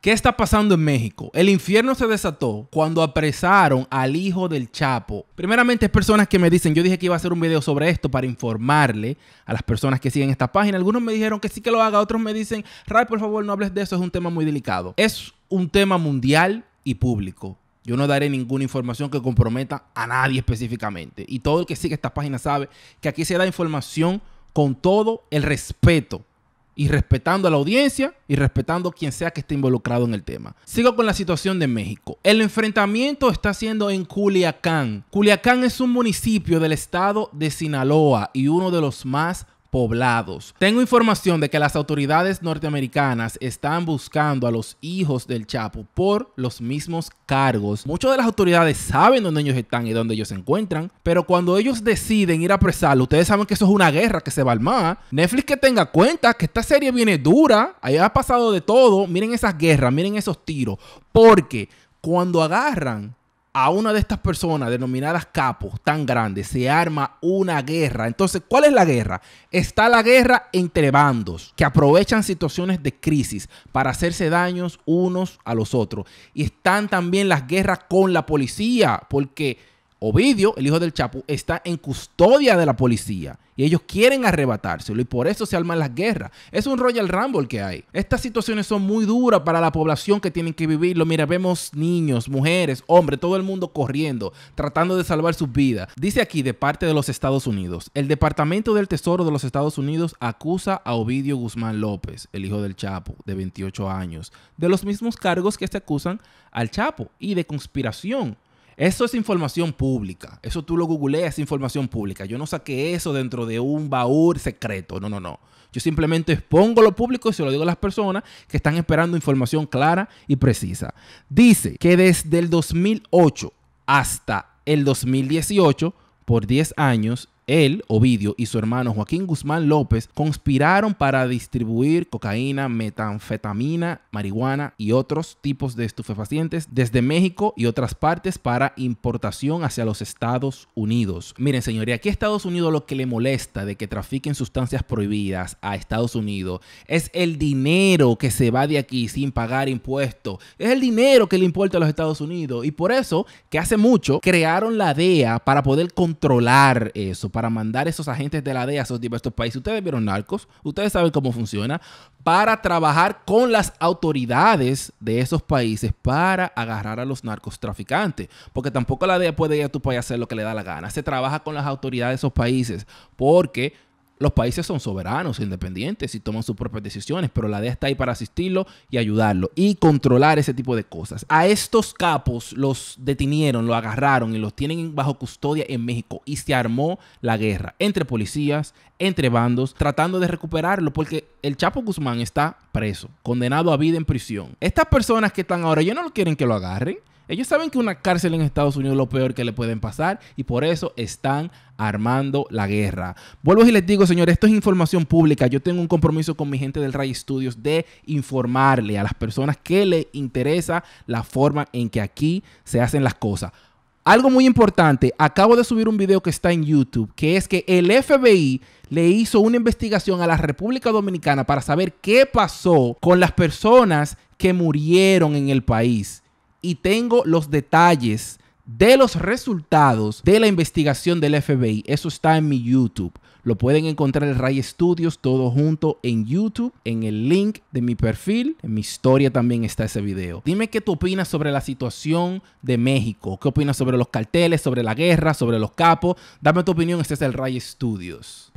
¿Qué está pasando en México? El infierno se desató cuando apresaron al hijo del Chapo. Primeramente, hay personas que me dicen, yo dije que iba a hacer un video sobre esto para informarle a las personas que siguen esta página. Algunos me dijeron que sí que lo haga, otros me dicen, Ray, por favor, no hables de eso, es un tema muy delicado. Es un tema mundial y público. Yo no daré ninguna información que comprometa a nadie específicamente. Y todo el que sigue esta página sabe que aquí se da información con todo el respeto y respetando a la audiencia y respetando quien sea que esté involucrado en el tema. Sigo con la situación de México. El enfrentamiento está siendo en Culiacán. Culiacán es un municipio del estado de Sinaloa y uno de los más poblados. Tengo información de que las autoridades norteamericanas están buscando a los hijos del Chapo por los mismos cargos. Muchos de las autoridades saben dónde ellos están y dónde ellos se encuentran, pero cuando ellos deciden ir a apresarlo, ustedes saben que eso es una guerra que se va al mar. Netflix que tenga cuenta que esta serie viene dura, ahí ha pasado de todo, miren esas guerras, miren esos tiros, porque cuando agarran a una de estas personas denominadas capos tan grandes, se arma una guerra. Entonces, ¿cuál es la guerra? Está la guerra entre bandos que aprovechan situaciones de crisis para hacerse daños unos a los otros. Y están también las guerras con la policía, porque Ovidio, el hijo del Chapo, está en custodia de la policía y ellos quieren arrebatárselo y por eso se arman las guerras. Es un Royal Rumble que hay. Estas situaciones son muy duras para la población que tienen que vivirlo. Mira, vemos niños, mujeres, hombres, todo el mundo corriendo, tratando de salvar sus vidas. Dice aquí de parte de los Estados Unidos, el Departamento del Tesoro de los Estados Unidos acusa a Ovidio Guzmán López, el hijo del Chapo, de 28 años, de los mismos cargos que se acusan al Chapo y de conspiración eso es información pública. Eso tú lo googleas, información pública. Yo no saqué eso dentro de un baúl secreto. No, no, no. Yo simplemente expongo lo público y se lo digo a las personas que están esperando información clara y precisa. Dice que desde el 2008 hasta el 2018, por 10 años, él, Ovidio, y su hermano Joaquín Guzmán López conspiraron para distribuir cocaína, metanfetamina, marihuana y otros tipos de estupefacientes desde México y otras partes para importación hacia los Estados Unidos. Miren, señores, aquí a Estados Unidos lo que le molesta de que trafiquen sustancias prohibidas a Estados Unidos es el dinero que se va de aquí sin pagar impuestos. Es el dinero que le importa a los Estados Unidos. Y por eso que hace mucho crearon la DEA para poder controlar eso para mandar esos agentes de la DEA a esos diversos países. Ustedes vieron narcos, ustedes saben cómo funciona, para trabajar con las autoridades de esos países para agarrar a los traficantes. Porque tampoco la DEA puede ir a tu país a hacer lo que le da la gana. Se trabaja con las autoridades de esos países porque los países son soberanos, independientes y toman sus propias decisiones, pero la DEA está ahí para asistirlo y ayudarlo y controlar ese tipo de cosas. A estos capos los detinieron, los agarraron y los tienen bajo custodia en México y se armó la guerra entre policías, entre bandos, tratando de recuperarlo porque el Chapo Guzmán está preso, condenado a vida en prisión. Estas personas que están ahora, yo no quieren que lo agarren. Ellos saben que una cárcel en Estados Unidos es lo peor que le pueden pasar y por eso están armando la guerra. Vuelvo y les digo, señores, esto es información pública. Yo tengo un compromiso con mi gente del Ray Studios de informarle a las personas que le interesa la forma en que aquí se hacen las cosas. Algo muy importante, acabo de subir un video que está en YouTube, que es que el FBI le hizo una investigación a la República Dominicana para saber qué pasó con las personas que murieron en el país y tengo los detalles de los resultados de la investigación del FBI. Eso está en mi YouTube. Lo pueden encontrar en Ray Studios todo junto en YouTube, en el link de mi perfil. En mi historia también está ese video. Dime qué tú opinas sobre la situación de México. ¿Qué opinas sobre los carteles, sobre la guerra, sobre los capos? Dame tu opinión. Este es el Ray Studios.